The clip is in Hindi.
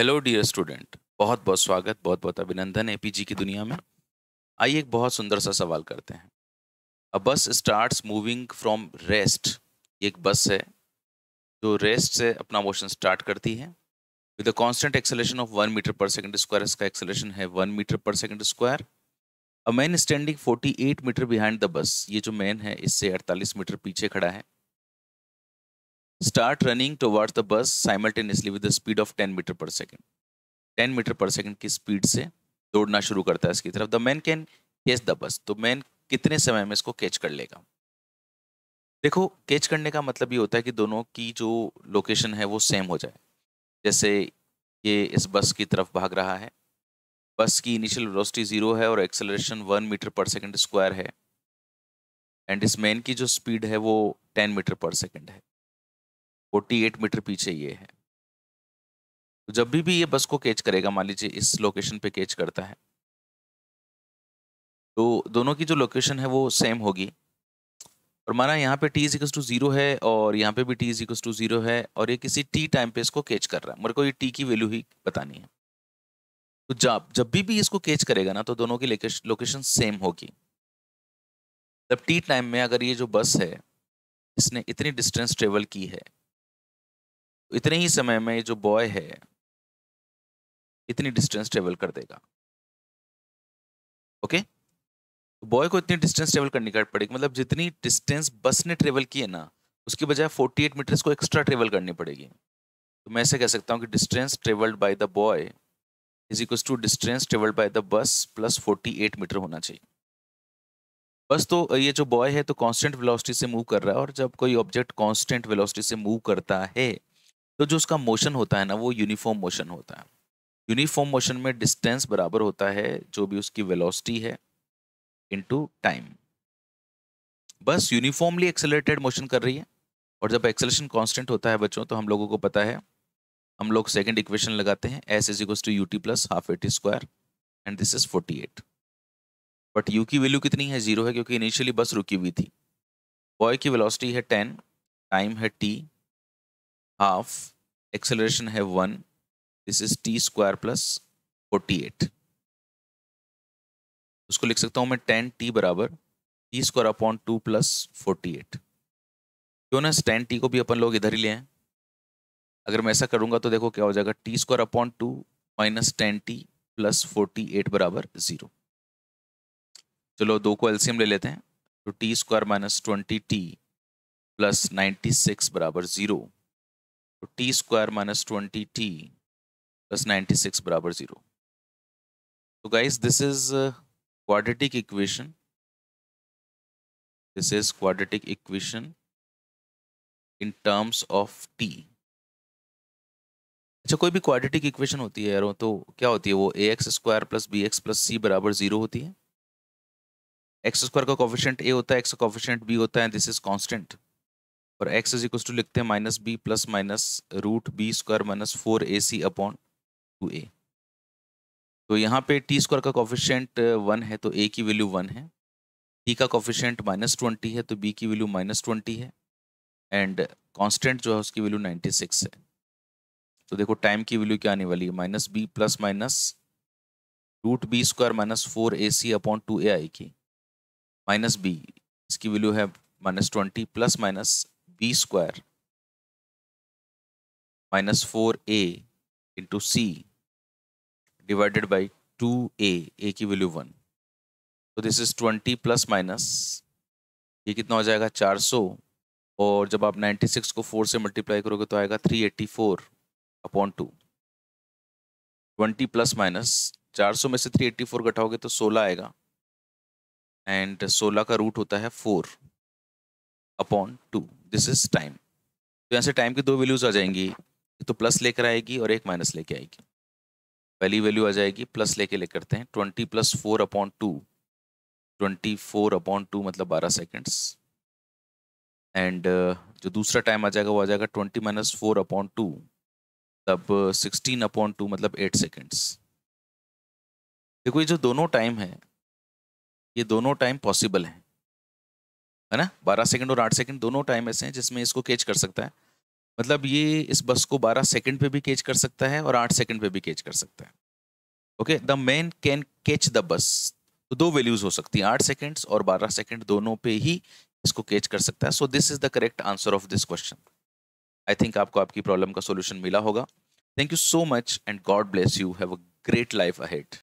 हेलो डियर स्टूडेंट बहुत बहुत स्वागत बहुत बहुत अभिनंदन ए पी जी की दुनिया में आइए एक बहुत सुंदर सा सवाल करते हैं अ बस स्टार्ट्स मूविंग फ्रॉम रेस्ट एक बस है जो रेस्ट से अपना मोशन स्टार्ट करती है with a constant acceleration of one metre per second square इसका एक्सेलेशन है one metre per second square a man standing forty eight metre behind the bus ये जो मैन है इससे अड़तालीस मीटर पीछे खड़ा है start running towards the bus simultaneously with the speed of 10 metre per second 10 metre per second की स्पीड से दौड़ना शुरू करता है इसकी तरफ the man can catch the bus तो मैन कितने समय में इसको कैच कर लेगा देखो कैच करने का मतलब ये होता है कि दोनों की जो लोकेशन है वो सेम हो जाए जैसे ये इस बस की तरफ भाग रहा है बस की इनिशियल वेलोसिटी ज़ीरो है और acceleration one metre per second square है एंड इस मैन की जो स्पीड है वो टेन मीटर पर सेकंड है फोर्टी एट मीटर पीछे ये है तो जब भी भी ये बस को कैच करेगा मान लीजिए इस लोकेशन पे कैच करता है तो दोनों की जो लोकेशन है वो सेम होगी और माना यहाँ पे टी इजिकल्स टू जीरो है और यहाँ पे भी टी इजिकल्स टू जीरो है और ये किसी टी टाइम पे इसको कैच कर रहा है मेरे को ये टी की वैल्यू ही बतानी है तो जब जब भी भी इसको कैच करेगा ना तो दोनों की लोकेशन सेम होगी जब टी टाइम में अगर ये जो बस है इसने इतनी डिस्टेंस ट्रेवल की है इतने ही समय में जो बॉय है इतनी डिस्टेंस ट्रेवल कर देगा ओके बॉय को इतनी डिस्टेंस ट्रेवल करनी कर पड़ेगी मतलब जितनी डिस्टेंस बस ने ट्रेवल की है ना उसकी बजाय 48 एट मीटर्स को एक्स्ट्रा ट्रेवल करनी पड़ेगी तो मैं ऐसे कह सकता हूँ कि distance travelled by the boy is equal to distance travelled by the bus plus 48 metre होना चाहिए बस तो ये जो बॉय है तो कांस्टेंट वेलोसिटी से मूव कर रहा है और जब कोई ऑब्जेक्ट कांस्टेंट वेलोसिटी से मूव करता है तो जो उसका मोशन होता है ना वो यूनिफॉर्म मोशन होता है यूनिफॉर्म मोशन में डिस्टेंस बराबर होता है जो भी उसकी वेलोसिटी है इनटू टाइम बस यूनिफॉर्मली एक्सेलरेटेड मोशन कर रही है और जब एक्सेलेशन कांस्टेंट होता है बच्चों तो हम लोगों को पता है हम लोग सेकंड इक्वेशन लगाते हैं S is equals to u t plus half a t square and this is forty eight but u की वैल्यू कितनी है जीरो है क्योंकि इनिशियली बस रुकी हुई थी बॉय की वेलोसिटी है टेन टाइम है T half acceleration have 1 this is t square plus 48 उसको लिख सकता हूं मैं टेन टी बराबर T square upon two plus forty eight क्यों ना टेन टी को भी अपन लोग इधर ही ले आए अगर मैं ऐसा करूंगा तो देखो क्या हो जाएगा T square upon two minus ten T plus forty eight बराबर जीरो चलो दो को एलसीएम ले लेते हैं तो T square minus twenty T plus ninety six बराबर जीरो तो T square minus twenty T plus ninety six बराबर जीरो तो guys this is quadratic equation this is quadratic equation in terms of T अच्छा कोई भी क्वाड्रेटिक इक्वेशन होती है यारों तो क्या होती है वो A X square plus B X plus C बराबर जीरो होती है एक्स स्क्वायर का कॉफिशेंट ए होता है एक्स का कॉफिशेंट बी होता है दिस इज कांस्टेंट और x इज इक्व टू लिखते हैं minus B plus minus root B square minus four A C upon two A तो यहाँ पे टी स्क्वायर का कॉफिशेंट वन uh, है तो ए की वैल्यू वन है टी का कॉफिशेंट माइनस ट्वेंटी है तो बी की वैल्यू माइनस ट्वेंटी है एंड कांस्टेंट जो है उसकी वैल्यू नाइन्टी सिक्स है तो देखो टाइम की वैल्यू क्या आने वाली है minus B plus minus root B square minus four A C upon two A आई की माइनस बी इसकी वैल्यू है minus twenty plus minus B square minus four A into C divided by two A A की वैल्यू वन तो this is twenty plus minus ये कितना हो जाएगा चार सौ और जब आप नाइन्टी सिक्स को फोर से मल्टीप्लाई करोगे तो आएगा three eighty four upon two twenty plus minus चार सौ में से थ्री एट्टी फोर घटाओगे तो सोलह आएगा एंड सोलह का रूट होता है four upon two this is time तो यहाँ से टाइम की दो वैल्यूज आ जाएंगी एक तो प्लस लेकर आएगी और एक माइनस लेके आएगी पहली वैल्यू आ जाएगी प्लस लेके ले करते हैं twenty plus four upon two twenty four upon two मतलब बारह सेकेंड्स एंड जो दूसरा टाइम आ जाएगा वो आ जाएगा twenty minus four upon two तब सिक्सटीन अपॉन टू मतलब एट सेकेंड्स देखो ये जो दोनों टाइम है ये दोनों टाइम पॉसिबल हैं है ना बारह सेकंड और आठ सेकंड दोनों टाइम ऐसे हैं जिसमें इसको कैच कर सकता है मतलब ये इस बस को बारह सेकंड पे भी कैच कर सकता है और आठ सेकंड पे भी कैच कर सकता है okay the man can catch the bus तो दो वैल्यूज हो सकती हैं आठ सेकेंड्स और बारह सेकेंड दोनों पे ही इसको कैच कर सकता है so this is the correct answer of this question I think आपको आपकी प्रॉब्लम का सोल्यूशन मिला होगा thank you so much and God bless you have a great life ahead